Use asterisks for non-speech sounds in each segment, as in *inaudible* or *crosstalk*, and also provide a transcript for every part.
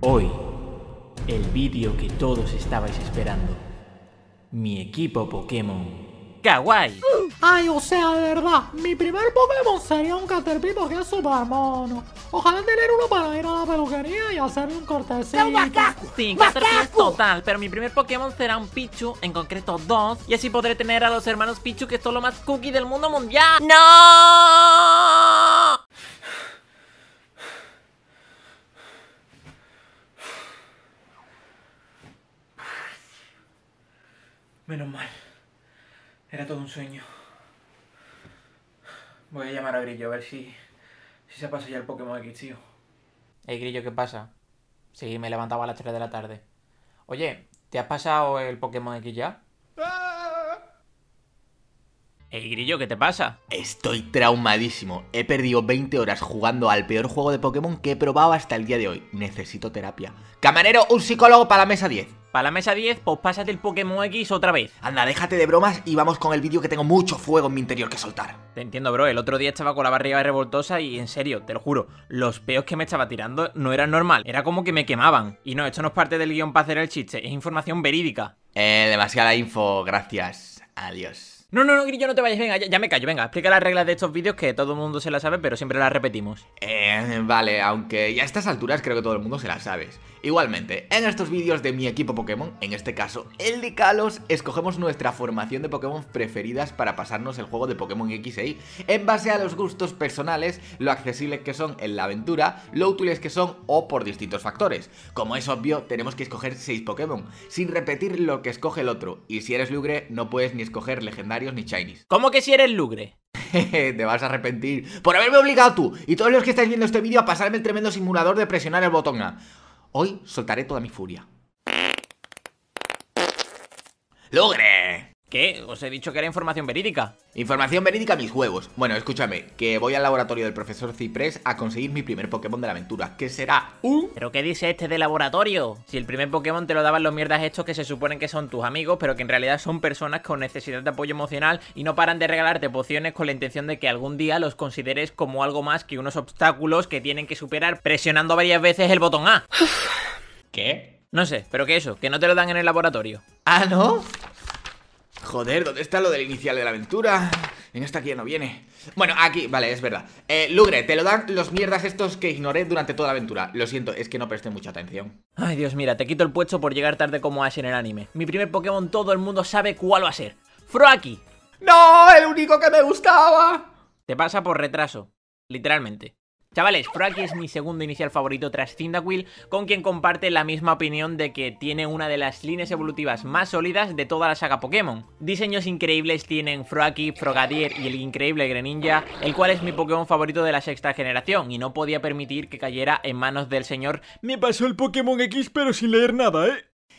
Hoy, el vídeo que todos estabais esperando. Mi equipo Pokémon. ¡Kawaii! Ay, o sea, de verdad, mi primer Pokémon sería un Caterpie porque es súper mono. Ojalá tener uno para ir a la peluquería y hacerle un cortecito. ¡Un macaco! Sí, Caterpie es total, pero mi primer Pokémon será un Pichu, en concreto dos, y así podré tener a los hermanos Pichu que son lo más cookie del mundo mundial. ¡No! Menos mal. Era todo un sueño. Voy a llamar a Grillo a ver si, si se pasa ya el Pokémon X, tío. Ey, Grillo, ¿qué pasa? Sí, me levantaba a las 3 de la tarde. Oye, ¿te has pasado el Pokémon X ya? Ah. Ey, Grillo, ¿qué te pasa? Estoy traumadísimo. He perdido 20 horas jugando al peor juego de Pokémon que he probado hasta el día de hoy. Necesito terapia. Camarero, un psicólogo para la mesa 10. Para la mesa 10, pues pásate el Pokémon X otra vez. Anda, déjate de bromas y vamos con el vídeo que tengo mucho fuego en mi interior que soltar. Te entiendo, bro. El otro día estaba con la barriga revoltosa y en serio, te lo juro, los peos que me estaba tirando no eran normal. Era como que me quemaban. Y no, esto no es parte del guión para hacer el chiste, es información verídica. Eh, demasiada info, gracias. Adiós. No, no, no, Grillo, no te vayas, venga, ya, me callo, venga, explica las reglas de estos vídeos que todo el mundo se las sabe, pero siempre las repetimos. Eh, vale, aunque ya a estas alturas creo que todo el mundo se las sabe Igualmente, en estos vídeos de mi equipo Pokémon, en este caso el de Kalos, escogemos nuestra formación de Pokémon preferidas para pasarnos el juego de Pokémon X e Y, en base a los gustos personales, lo accesibles que son en la aventura, lo útiles que son o por distintos factores. Como es obvio, tenemos que escoger 6 Pokémon, sin repetir lo que escoge el otro, y si eres Lugre no puedes ni escoger legendarios ni Chinese. ¿Cómo que si eres Lugre? *laughs* te vas a arrepentir por haberme obligado tú y todos los que estáis viendo este vídeo a pasarme el tremendo simulador de presionar el botón A. Hoy soltaré toda mi furia. ¡Logré! ¿Qué? Os he dicho que era información verídica. Información verídica, mis juegos. Bueno, escúchame, que voy al laboratorio del profesor Ciprés a conseguir mi primer Pokémon de la aventura, que será un... ¿Pero qué dice este de laboratorio? Si el primer Pokémon te lo daban los mierdas estos que se suponen que son tus amigos, pero que en realidad son personas con necesidad de apoyo emocional y no paran de regalarte pociones con la intención de que algún día los consideres como algo más que unos obstáculos que tienen que superar presionando varias veces el botón A. ¿Qué? No sé, pero que eso, que no te lo dan en el laboratorio. ¿Ah, no? Joder, ¿dónde está lo del inicial de la aventura? En esta aquí ya no viene Bueno, aquí, vale, es verdad eh, Lugre, te lo dan los mierdas estos que ignoré durante toda la aventura Lo siento, es que no presté mucha atención Ay, Dios, mira, te quito el puesto por llegar tarde como Ash en el anime Mi primer Pokémon todo el mundo sabe cuál va a ser Froakie ¡No! ¡El único que me gustaba! Te pasa por retraso, literalmente Chavales, Fraki es mi segundo inicial favorito tras Cyndaquil, con quien comparte la misma opinión de que tiene una de las líneas evolutivas más sólidas de toda la saga Pokémon. Diseños increíbles tienen Fraki, Frogadier y el increíble Greninja, el cual es mi Pokémon favorito de la sexta generación, y no podía permitir que cayera en manos del señor Me pasó el Pokémon X pero sin leer nada, ¿eh?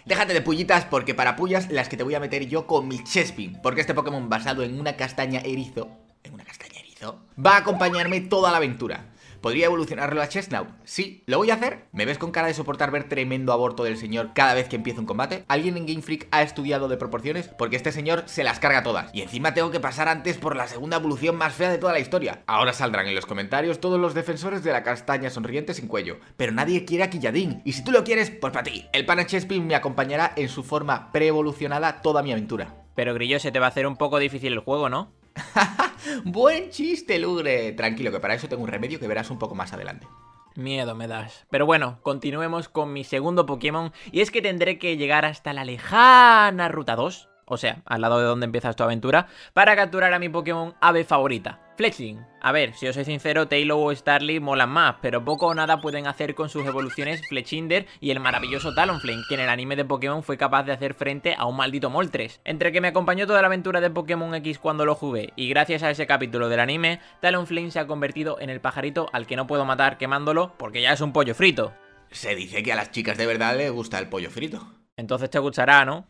Déjate de pullitas porque para pullas las que te voy a meter yo con mi Chespin, porque este Pokémon basado en una castaña erizo... ¿En una castaña erizo? Va a acompañarme toda la aventura. ¿Podría evolucionarlo a Chestnut? Sí. ¿Lo voy a hacer? ¿Me ves con cara de soportar ver tremendo aborto del señor cada vez que empieza un combate? ¿Alguien en Game Freak ha estudiado de proporciones? Porque este señor se las carga todas. Y encima tengo que pasar antes por la segunda evolución más fea de toda la historia. Ahora saldrán en los comentarios todos los defensores de la castaña sonriente sin cuello. Pero nadie quiere a Killadin. Y si tú lo quieres, pues para ti. El pana Chespin me acompañará en su forma pre-evolucionada toda mi aventura. Pero Grillo, se te va a hacer un poco difícil el juego, ¿no? *laughs* *laughs* Buen chiste, Lugre. Tranquilo, que para eso tengo un remedio que verás un poco más adelante. Miedo me das. Pero bueno, continuemos con mi segundo Pokémon. Y es que tendré que llegar hasta la lejana Ruta 2. O sea, al lado de donde empiezas tu aventura. Para capturar a mi Pokémon ave favorita. Fletchling. A ver, si os soy sincero, Taylor o Starly molan más, pero poco o nada pueden hacer con sus evoluciones Fletchinder y el maravilloso Talonflame, que en el anime de Pokémon fue capaz de hacer frente a un maldito Moltres. Entre que me acompañó toda la aventura de Pokémon X cuando lo jugué, y gracias a ese capítulo del anime, Talonflame se ha convertido en el pajarito al que no puedo matar quemándolo porque ya es un pollo frito. Se dice que a las chicas de verdad les gusta el pollo frito. Entonces te gustará, ¿no?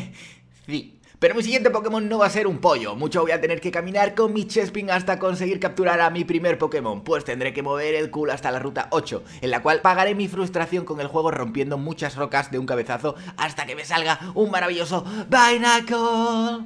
*laughs* sí. Pero mi siguiente Pokémon no va a ser un pollo, mucho voy a tener que caminar con mi Chespin hasta conseguir capturar a mi primer Pokémon, pues tendré que mover el culo hasta la ruta 8, en la cual pagaré mi frustración con el juego rompiendo muchas rocas de un cabezazo hasta que me salga un maravilloso Binacle.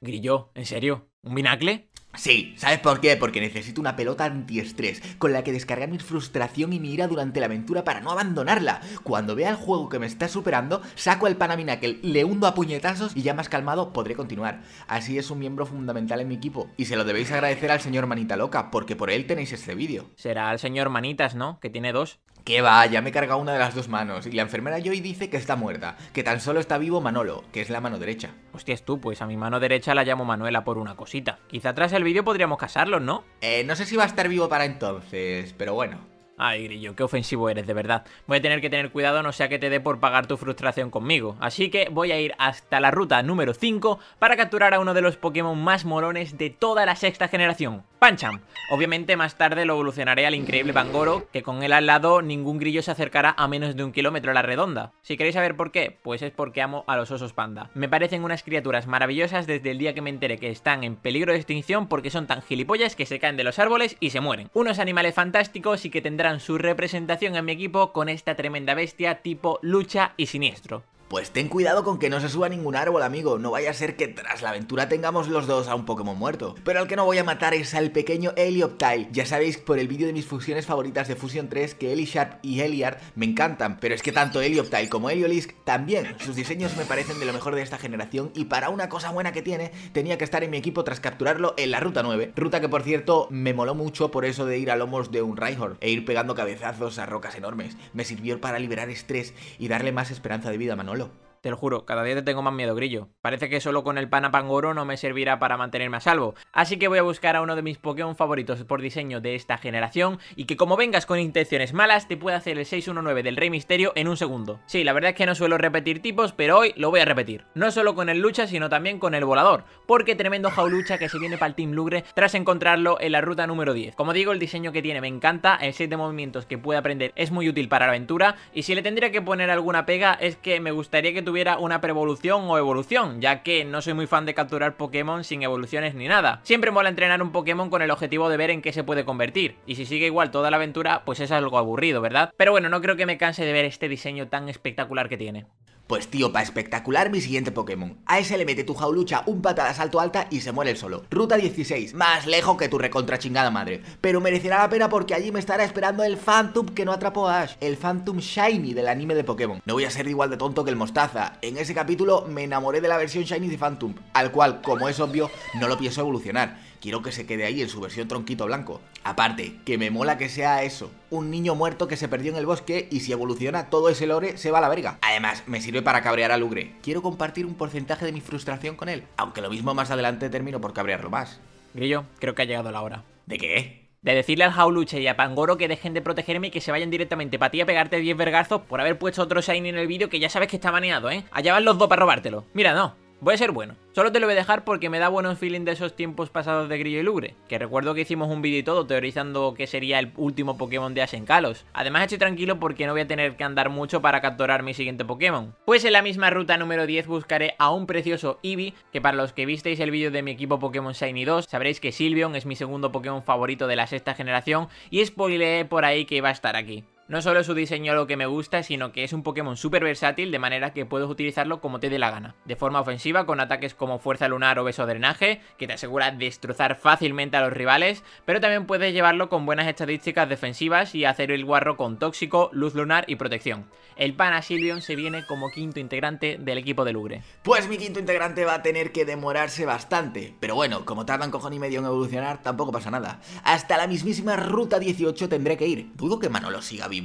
Grillo, ¿en serio? ¿Un binacle? Sí, ¿sabes por qué? Porque necesito una pelota antiestrés con la que descargar mi frustración y mi ira durante la aventura para no abandonarla. Cuando vea el juego que me está superando, saco el que le hundo a puñetazos y ya más calmado podré continuar. Así es un miembro fundamental en mi equipo y se lo debéis agradecer al señor Manita Loca porque por él tenéis este vídeo. Será el señor Manitas, ¿no? Que tiene dos. Que va, ya me he cargado una de las dos manos. Y la enfermera Joy dice que está muerta, que tan solo está vivo Manolo, que es la mano derecha. Hostias tú, pues a mi mano derecha la llamo Manuela por una cosita. Quizá tras el vídeo podríamos casarlos, ¿no? Eh, no sé si va a estar vivo para entonces, pero bueno. Ay, Grillo, qué ofensivo eres, de verdad. Voy a tener que tener cuidado, no sea que te dé por pagar tu frustración conmigo. Así que voy a ir hasta la ruta número 5 para capturar a uno de los Pokémon más molones de toda la sexta generación. Pancham. Obviamente más tarde lo evolucionaré al increíble Bangoro, que con él al lado ningún grillo se acercará a menos de un kilómetro a la redonda. Si queréis saber por qué, pues es porque amo a los osos panda. Me parecen unas criaturas maravillosas desde el día que me enteré que están en peligro de extinción porque son tan gilipollas que se caen de los árboles y se mueren. Unos animales fantásticos y que tendrán su representación en mi equipo con esta tremenda bestia tipo lucha y siniestro. Pues ten cuidado con que no se suba ningún árbol, amigo, no vaya a ser que tras la aventura tengamos los dos a un Pokémon muerto. Pero al que no voy a matar es al pequeño Helioptile. Ya sabéis por el vídeo de mis fusiones favoritas de Fusion 3 que Elisharp y Heliard me encantan, pero es que tanto Helioptile como Heliolisk también. Sus diseños me parecen de lo mejor de esta generación y para una cosa buena que tiene, tenía que estar en mi equipo tras capturarlo en la Ruta 9. Ruta que por cierto me moló mucho por eso de ir a lomos de un Raihorn e ir pegando cabezazos a rocas enormes. Me sirvió para liberar estrés y darle más esperanza de vida a Manolo. Te lo juro, cada día te tengo más miedo, Grillo. Parece que solo con el Panapangoro no me servirá para mantenerme a salvo. Así que voy a buscar a uno de mis Pokémon favoritos por diseño de esta generación y que como vengas con intenciones malas te pueda hacer el 619 del Rey Misterio en un segundo. Sí, la verdad es que no suelo repetir tipos, pero hoy lo voy a repetir. No solo con el lucha, sino también con el volador, porque tremendo jaulucha que se viene para el Team Lugre tras encontrarlo en la ruta número 10. Como digo, el diseño que tiene me encanta, el set de movimientos que puede aprender es muy útil para la aventura y si le tendría que poner alguna pega es que me gustaría que tuviera una preevolución o evolución, ya que no soy muy fan de capturar Pokémon sin evoluciones ni nada. Siempre mola entrenar un Pokémon con el objetivo de ver en qué se puede convertir, y si sigue igual toda la aventura, pues es algo aburrido, ¿verdad? Pero bueno, no creo que me canse de ver este diseño tan espectacular que tiene. Pues tío, para espectacular mi siguiente Pokémon. A ese le mete tu jaulucha un patada salto alta y se muere el solo. Ruta 16, más lejos que tu chingada madre. Pero merecerá la pena porque allí me estará esperando el Phantom que no atrapó a Ash. El Phantom Shiny del anime de Pokémon. No voy a ser igual de tonto que el Mostaza. En ese capítulo me enamoré de la versión Shiny de Phantom, al cual, como es obvio, no lo pienso evolucionar quiero que se quede ahí en su versión tronquito blanco. Aparte, que me mola que sea eso, un niño muerto que se perdió en el bosque y si evoluciona todo ese lore se va a la verga. Además, me sirve para cabrear a Lugre. Quiero compartir un porcentaje de mi frustración con él, aunque lo mismo más adelante termino por cabrearlo más. Grillo, creo que ha llegado la hora. ¿De qué? de decirle al Jauluche y a Pangoro que dejen de protegerme y que se vayan directamente para ti a pegarte 10 vergazos por haber puesto otro Shiny en el vídeo que ya sabes que está baneado, ¿eh? Allá van los dos para robártelo. Mira, no. Voy a ser bueno. Solo te lo voy a dejar porque me da buenos feelings de esos tiempos pasados de Grillo y Lugre. Que recuerdo que hicimos un vídeo y todo teorizando que sería el último Pokémon de Kalos. Además estoy tranquilo porque no voy a tener que andar mucho para capturar mi siguiente Pokémon. Pues en la misma ruta número 10 buscaré a un precioso Eevee, que para los que visteis el vídeo de mi equipo Pokémon Shiny 2, sabréis que Silvion es mi segundo Pokémon favorito de la sexta generación y spoileé por ahí que iba a estar aquí. No solo su diseño lo que me gusta, sino que es un Pokémon súper versátil de manera que puedes utilizarlo como te dé la gana. De forma ofensiva, con ataques como Fuerza Lunar o Beso Drenaje, que te asegura destrozar fácilmente a los rivales, pero también puedes llevarlo con buenas estadísticas defensivas y hacer el guarro con Tóxico, Luz Lunar y Protección. El Pana se viene como quinto integrante del equipo de Lugre. Pues mi quinto integrante va a tener que demorarse bastante, pero bueno, como tardan cojón y medio en evolucionar, tampoco pasa nada. Hasta la mismísima Ruta 18 tendré que ir. Dudo que Manolo siga bien.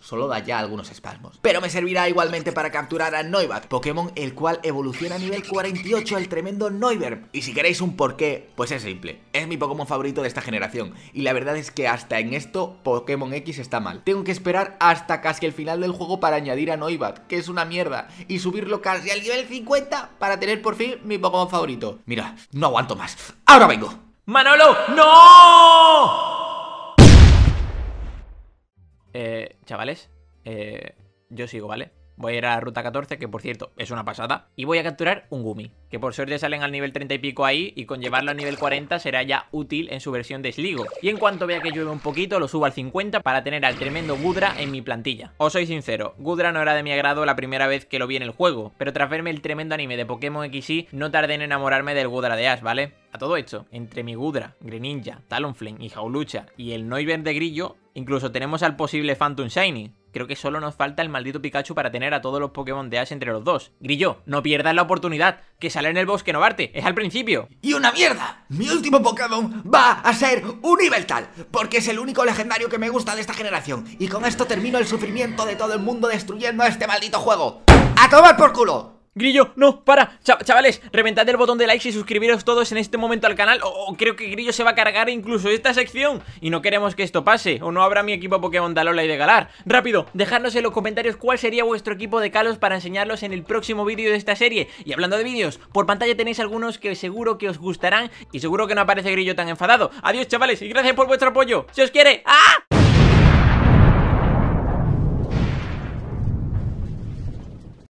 Solo da ya algunos espasmos. Pero me servirá igualmente para capturar a Noibat, Pokémon el cual evoluciona a nivel 48 al tremendo Noiverb. Y si queréis un porqué, pues es simple. Es mi Pokémon favorito de esta generación. Y la verdad es que hasta en esto Pokémon X está mal. Tengo que esperar hasta casi el final del juego para añadir a Noibat, que es una mierda. Y subirlo casi al nivel 50 para tener por fin mi Pokémon favorito. Mira, no aguanto más. Ahora vengo. Manolo, no. Eh, chavales, eh, yo sigo, ¿vale? Voy a ir a la ruta 14, que por cierto es una pasada. Y voy a capturar un Gumi, que por suerte salen al nivel 30 y pico ahí. Y con llevarlo al nivel 40 será ya útil en su versión de Sligo. Y en cuanto vea que llueve un poquito, lo subo al 50 para tener al tremendo Gudra en mi plantilla. Os soy sincero, Gudra no era de mi agrado la primera vez que lo vi en el juego. Pero tras verme el tremendo anime de Pokémon XY, no tardé en enamorarme del Gudra de Ash, ¿vale? A todo esto, entre mi Gudra, Greninja, Talonflame y Jaulucha y el Noiver de Grillo, incluso tenemos al posible Phantom Shiny. Creo que solo nos falta el maldito Pikachu para tener a todos los Pokémon de Ash entre los dos. Grillo, no pierdas la oportunidad, que sale en el bosque Novarte, es al principio. ¡Y una mierda! Mi último Pokémon va a ser un porque es el único legendario que me gusta de esta generación. Y con esto termino el sufrimiento de todo el mundo destruyendo este maldito juego. ¡A tomar por culo! Grillo, no, para Chavales, reventad el botón de like y suscribiros todos en este momento al canal o, creo que Grillo se va a cargar incluso esta sección Y no queremos que esto pase O no habrá mi equipo Pokémon Alola y de Galar Rápido, dejadnos en los comentarios cuál sería vuestro equipo de Kalos para enseñarlos en el próximo vídeo de esta serie Y hablando de vídeos, por pantalla tenéis algunos que seguro que os gustarán Y seguro que no aparece Grillo tan enfadado Adiós chavales y gracias por vuestro apoyo ¡Se os quiere! ¡Ah!